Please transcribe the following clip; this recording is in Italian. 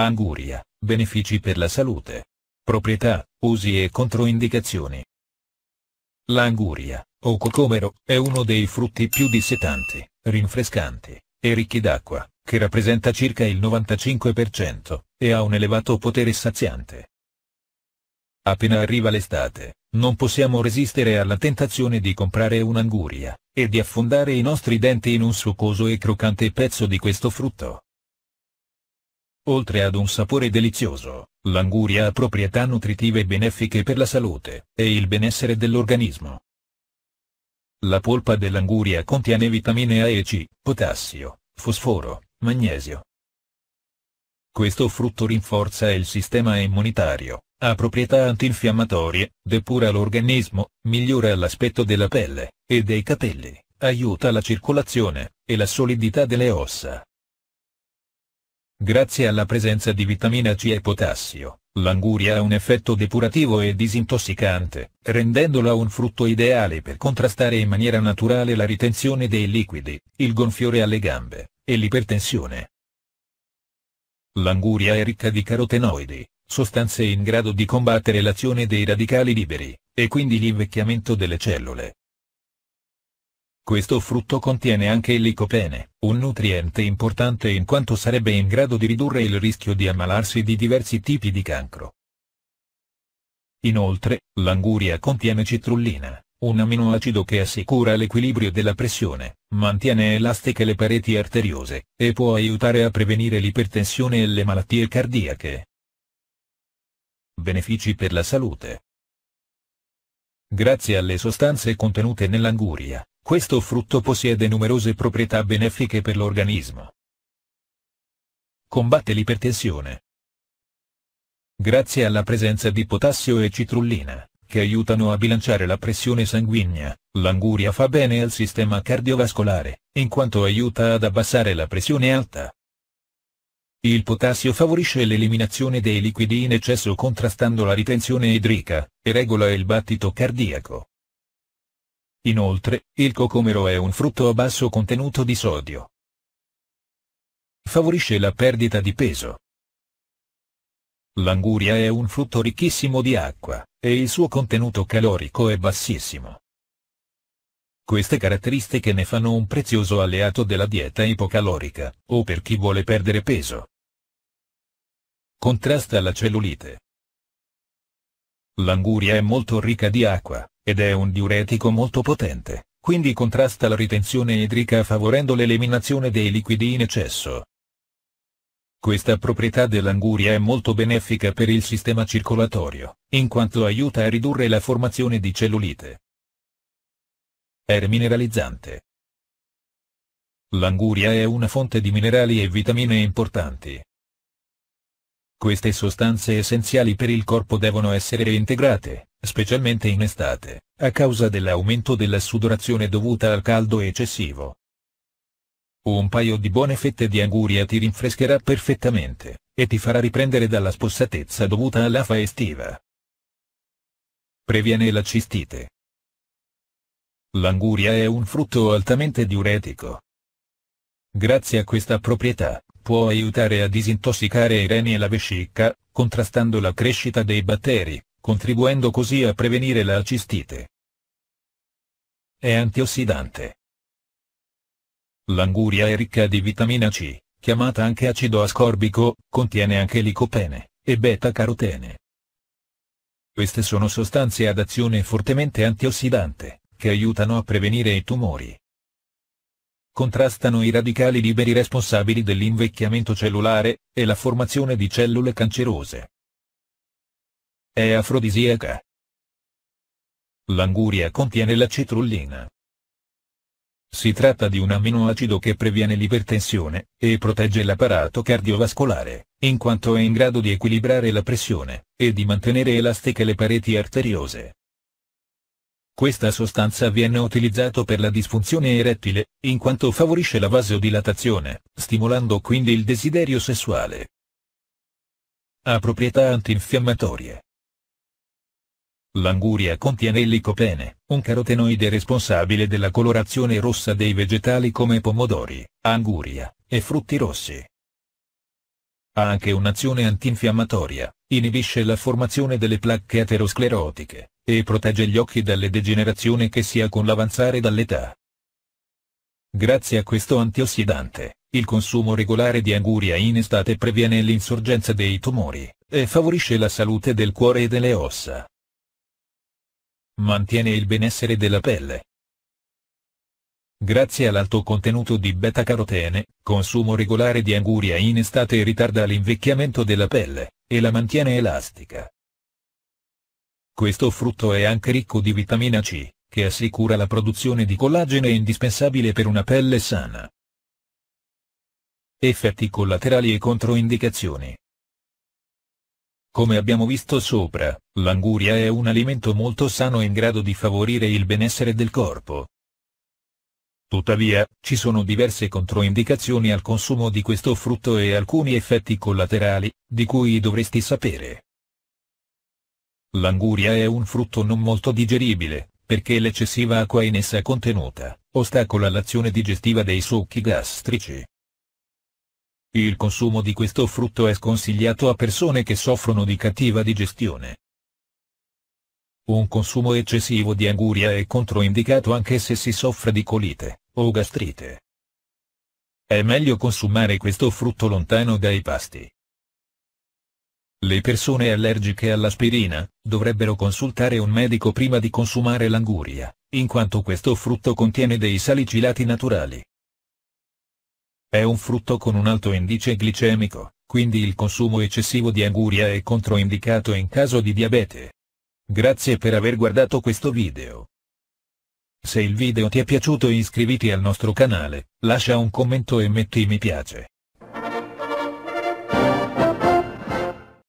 Anguria, benefici per la salute. Proprietà, usi e controindicazioni. L'anguria, o cocomero, è uno dei frutti più dissetanti, rinfrescanti, e ricchi d'acqua, che rappresenta circa il 95%, e ha un elevato potere saziante. Appena arriva l'estate, non possiamo resistere alla tentazione di comprare un'anguria, e di affondare i nostri denti in un succoso e croccante pezzo di questo frutto. Oltre ad un sapore delizioso, l'anguria ha proprietà nutritive benefiche per la salute e il benessere dell'organismo. La polpa dell'anguria contiene vitamine A e C, potassio, fosforo, magnesio. Questo frutto rinforza il sistema immunitario, ha proprietà antinfiammatorie, depura l'organismo, migliora l'aspetto della pelle e dei capelli, aiuta la circolazione e la solidità delle ossa. Grazie alla presenza di vitamina C e potassio, l'anguria ha un effetto depurativo e disintossicante, rendendola un frutto ideale per contrastare in maniera naturale la ritenzione dei liquidi, il gonfiore alle gambe, e l'ipertensione. L'anguria è ricca di carotenoidi, sostanze in grado di combattere l'azione dei radicali liberi, e quindi l'invecchiamento delle cellule. Questo frutto contiene anche il licopene, un nutriente importante in quanto sarebbe in grado di ridurre il rischio di ammalarsi di diversi tipi di cancro. Inoltre, l'anguria contiene citrullina, un aminoacido che assicura l'equilibrio della pressione, mantiene elastiche le pareti arteriose, e può aiutare a prevenire l'ipertensione e le malattie cardiache. Benefici per la salute Grazie alle sostanze contenute nell'anguria, questo frutto possiede numerose proprietà benefiche per l'organismo. Combatte l'ipertensione. Grazie alla presenza di potassio e citrullina, che aiutano a bilanciare la pressione sanguigna, l'anguria fa bene al sistema cardiovascolare, in quanto aiuta ad abbassare la pressione alta. Il potassio favorisce l'eliminazione dei liquidi in eccesso contrastando la ritenzione idrica, e regola il battito cardiaco. Inoltre, il cocomero è un frutto a basso contenuto di sodio. Favorisce la perdita di peso. L'anguria è un frutto ricchissimo di acqua, e il suo contenuto calorico è bassissimo. Queste caratteristiche ne fanno un prezioso alleato della dieta ipocalorica, o per chi vuole perdere peso. Contrasta la cellulite. L'anguria è molto ricca di acqua, ed è un diuretico molto potente, quindi contrasta la ritenzione idrica favorendo l'eliminazione dei liquidi in eccesso. Questa proprietà dell'anguria è molto benefica per il sistema circolatorio, in quanto aiuta a ridurre la formazione di cellulite. È mineralizzante. L'anguria è una fonte di minerali e vitamine importanti. Queste sostanze essenziali per il corpo devono essere reintegrate, specialmente in estate, a causa dell'aumento della sudorazione dovuta al caldo eccessivo. Un paio di buone fette di anguria ti rinfrescherà perfettamente, e ti farà riprendere dalla spossatezza dovuta alla fa estiva. Previene la cistite. L'anguria è un frutto altamente diuretico. Grazie a questa proprietà, può aiutare a disintossicare i reni e la vescica, contrastando la crescita dei batteri, contribuendo così a prevenire la cistite. È antiossidante. L'anguria è ricca di vitamina C, chiamata anche acido ascorbico, contiene anche licopene, e beta-carotene. Queste sono sostanze ad azione fortemente antiossidante, che aiutano a prevenire i tumori. Contrastano i radicali liberi responsabili dell'invecchiamento cellulare, e la formazione di cellule cancerose. È afrodisiaca. L'anguria contiene la citrullina. Si tratta di un amminoacido che previene l'ipertensione e protegge l'apparato cardiovascolare, in quanto è in grado di equilibrare la pressione e di mantenere elastiche le pareti arteriose. Questa sostanza viene utilizzato per la disfunzione erettile, in quanto favorisce la vasodilatazione, stimolando quindi il desiderio sessuale. Ha proprietà antinfiammatorie. L'anguria contiene il licopene, un carotenoide responsabile della colorazione rossa dei vegetali come pomodori, anguria, e frutti rossi. Ha anche un'azione antinfiammatoria, inibisce la formazione delle placche aterosclerotiche, e protegge gli occhi dalle degenerazioni che sia con l'avanzare dall'età. Grazie a questo antiossidante, il consumo regolare di anguria in estate previene l'insorgenza dei tumori, e favorisce la salute del cuore e delle ossa mantiene il benessere della pelle. Grazie all'alto contenuto di beta-carotene, consumo regolare di anguria in estate ritarda l'invecchiamento della pelle, e la mantiene elastica. Questo frutto è anche ricco di vitamina C, che assicura la produzione di collagene indispensabile per una pelle sana. Effetti collaterali e controindicazioni come abbiamo visto sopra, l'anguria è un alimento molto sano in grado di favorire il benessere del corpo. Tuttavia, ci sono diverse controindicazioni al consumo di questo frutto e alcuni effetti collaterali, di cui dovresti sapere. L'anguria è un frutto non molto digeribile, perché l'eccessiva acqua in essa contenuta, ostacola l'azione digestiva dei succhi gastrici. Il consumo di questo frutto è sconsigliato a persone che soffrono di cattiva digestione. Un consumo eccessivo di anguria è controindicato anche se si soffre di colite, o gastrite. È meglio consumare questo frutto lontano dai pasti. Le persone allergiche all'aspirina, dovrebbero consultare un medico prima di consumare l'anguria, in quanto questo frutto contiene dei salicilati naturali. È un frutto con un alto indice glicemico, quindi il consumo eccessivo di anguria è controindicato in caso di diabete. Grazie per aver guardato questo video. Se il video ti è piaciuto iscriviti al nostro canale, lascia un commento e metti mi piace.